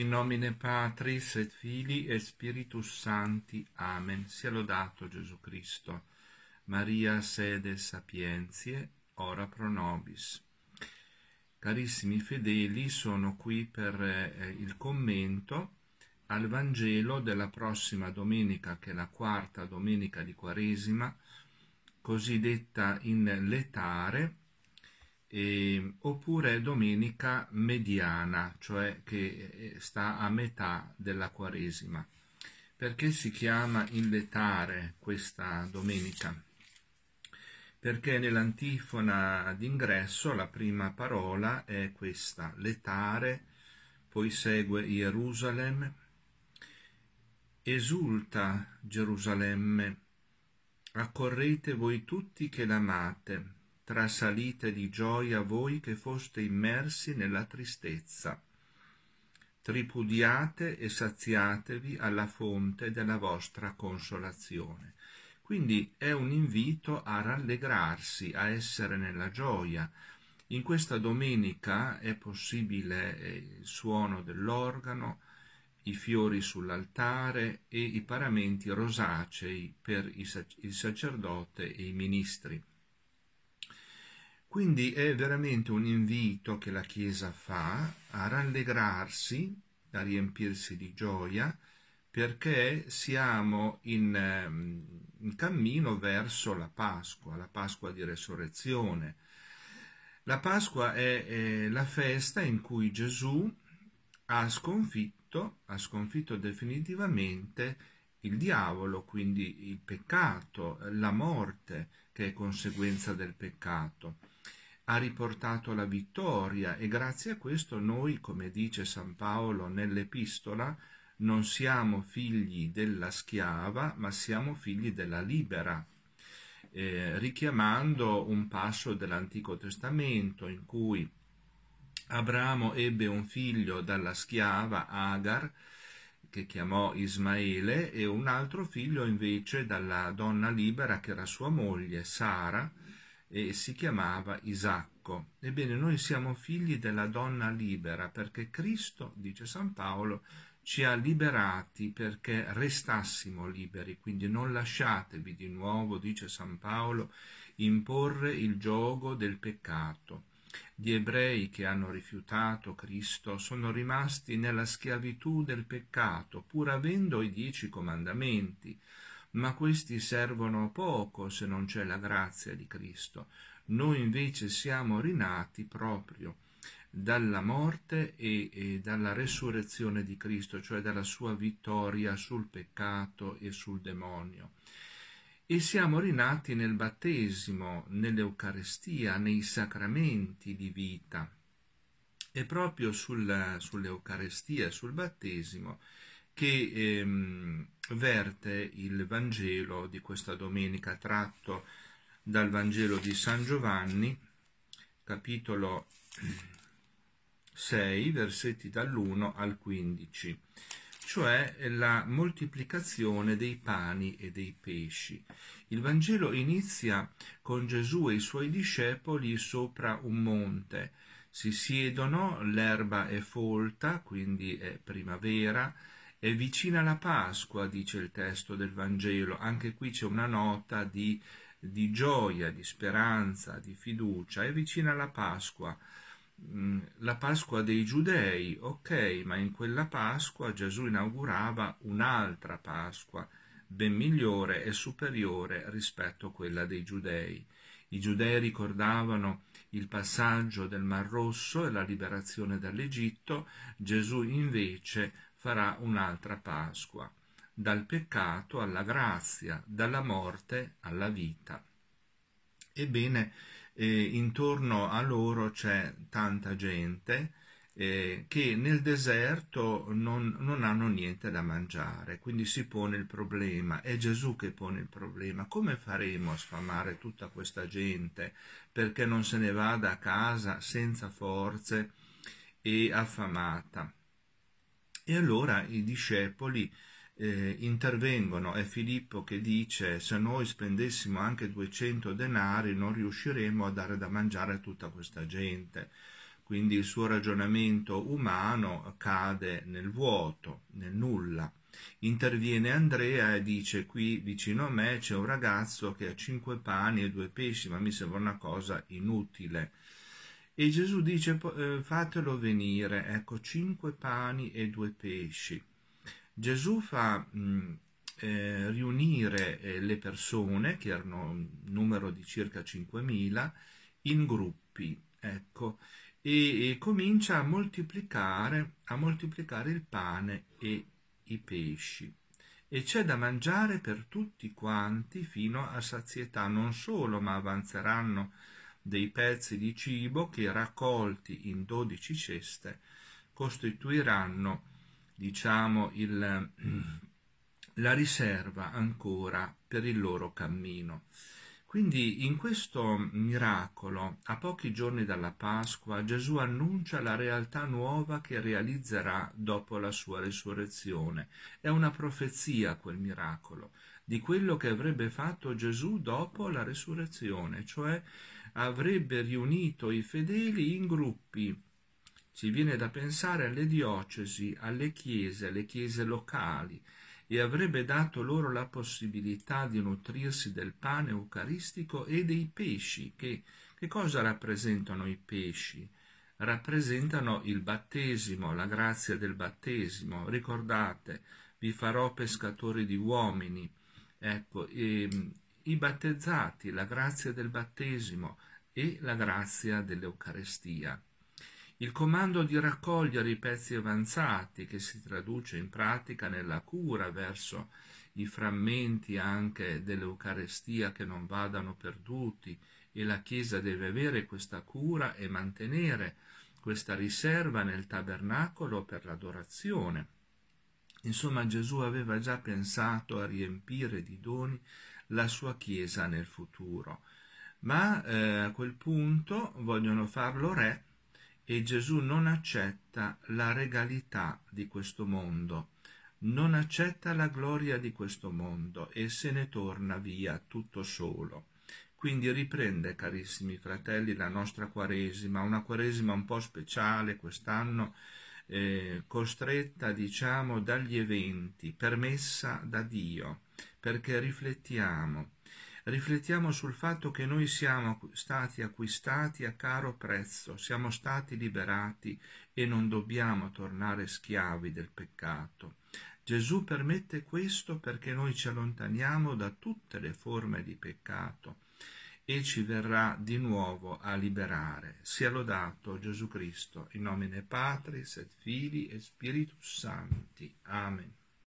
In nomine Patris et Fili e Spiritus Sancti. Amen. Sia lodato Gesù Cristo. Maria sede sapienzie, ora pro nobis. Carissimi fedeli, sono qui per eh, il commento al Vangelo della prossima domenica, che è la quarta domenica di Quaresima, cosiddetta in letare, e, ehm, oppure domenica mediana, cioè che eh, sta a metà della Quaresima. Perché si chiama in letare questa domenica? Perché nell'antifona d'ingresso la prima parola è questa, letare, poi segue Gerusalem, esulta Gerusalemme, accorrete voi tutti che l'amate, trasalite di gioia voi che foste immersi nella tristezza. Tripudiate e saziatevi alla fonte della vostra consolazione. Quindi è un invito a rallegrarsi, a essere nella gioia. In questa domenica è possibile eh, il suono dell'organo, i fiori sull'altare e i paramenti rosacei per il sacerdote e i ministri. Quindi è veramente un invito che la Chiesa fa a rallegrarsi, a riempirsi di gioia, perché siamo in, ehm, in cammino verso la Pasqua, la Pasqua di Resurrezione. La Pasqua è, è la festa in cui Gesù ha sconfitto, ha sconfitto definitivamente il diavolo, quindi il peccato, la morte che è conseguenza del peccato ha riportato la vittoria e grazie a questo noi, come dice San Paolo nell'epistola, non siamo figli della schiava, ma siamo figli della libera, eh, richiamando un passo dell'Antico Testamento in cui Abramo ebbe un figlio dalla schiava Agar, che chiamò Ismaele, e un altro figlio invece dalla donna libera che era sua moglie, Sara, e si chiamava Isacco. Ebbene, noi siamo figli della donna libera perché Cristo, dice San Paolo, ci ha liberati perché restassimo liberi, quindi non lasciatevi di nuovo, dice San Paolo, imporre il gioco del peccato. Gli ebrei che hanno rifiutato Cristo sono rimasti nella schiavitù del peccato, pur avendo i dieci comandamenti ma questi servono poco se non c'è la grazia di Cristo. Noi invece siamo rinati proprio dalla morte e, e dalla resurrezione di Cristo, cioè dalla sua vittoria sul peccato e sul demonio e siamo rinati nel battesimo, nell'Eucarestia, nei sacramenti di vita. E proprio sulla, sull'Eucarestia, sul battesimo, che ehm, verte il Vangelo di questa domenica tratto dal Vangelo di San Giovanni, capitolo 6, versetti dall'1 al 15, cioè la moltiplicazione dei pani e dei pesci. Il Vangelo inizia con Gesù e i suoi discepoli sopra un monte. Si siedono, l'erba è folta, quindi è primavera, è vicina la Pasqua, dice il testo del Vangelo, anche qui c'è una nota di, di gioia, di speranza, di fiducia, è vicina la Pasqua mm, la Pasqua dei giudei, ok, ma in quella Pasqua Gesù inaugurava un'altra Pasqua, ben migliore e superiore rispetto a quella dei giudei. I giudei ricordavano il passaggio del Mar Rosso e la liberazione dall'Egitto, Gesù invece farà un'altra Pasqua, dal peccato alla grazia, dalla morte alla vita. Ebbene, eh, intorno a loro c'è tanta gente eh, che nel deserto non, non hanno niente da mangiare, quindi si pone il problema, è Gesù che pone il problema, come faremo a sfamare tutta questa gente perché non se ne vada a casa senza forze e affamata? E allora i discepoli eh, intervengono, è Filippo che dice se noi spendessimo anche 200 denari non riusciremo a dare da mangiare a tutta questa gente. Quindi il suo ragionamento umano cade nel vuoto, nel nulla. Interviene Andrea e dice qui vicino a me c'è un ragazzo che ha cinque pani e due pesci, ma mi sembra una cosa inutile. E Gesù dice eh, fatelo venire, ecco, cinque pani e due pesci. Gesù fa mh, mm, eh, riunire eh, le persone, che erano un numero di circa 5.000, in gruppi, ecco, e, e comincia a moltiplicare, a moltiplicare il pane e i pesci. E c'è da mangiare per tutti quanti fino a sazietà, non solo, ma avanzeranno dei pezzi di cibo che raccolti in 12 ceste costituiranno diciamo, il, la riserva ancora per il loro cammino. Quindi in questo miracolo, a pochi giorni dalla Pasqua, Gesù annuncia la realtà nuova che realizzerà dopo la sua resurrezione. È una profezia quel miracolo, di quello che avrebbe fatto Gesù dopo la resurrezione, cioè avrebbe riunito i fedeli in gruppi. Ci viene da pensare alle diocesi, alle chiese, alle chiese locali, e avrebbe dato loro la possibilità di nutrirsi del pane eucaristico e dei pesci. Che, che cosa rappresentano i pesci? Rappresentano il battesimo, la grazia del battesimo. Ricordate, vi farò pescatori di uomini. Ecco, e, ehm, i battezzati, la grazia del battesimo e la grazia dell'Eucarestia. Il comando di raccogliere i pezzi avanzati, che si traduce in pratica nella cura verso i frammenti anche dell'Eucarestia che non vadano perduti, e la Chiesa deve avere questa cura e mantenere questa riserva nel tabernacolo per l'adorazione. Insomma Gesù aveva già pensato a riempire di doni la sua chiesa nel futuro, ma eh, a quel punto vogliono farlo re e Gesù non accetta la regalità di questo mondo, non accetta la gloria di questo mondo e se ne torna via tutto solo. Quindi riprende, carissimi fratelli, la nostra Quaresima, una Quaresima un po' speciale quest'anno, eh, costretta, diciamo, dagli eventi, permessa da Dio perché riflettiamo, riflettiamo sul fatto che noi siamo stati acquistati a caro prezzo, siamo stati liberati e non dobbiamo tornare schiavi del peccato. Gesù permette questo perché noi ci allontaniamo da tutte le forme di peccato e ci verrà di nuovo a liberare. Sia lodato Gesù Cristo, in nomine Patris et Fili e Spiritus Santi. Amen.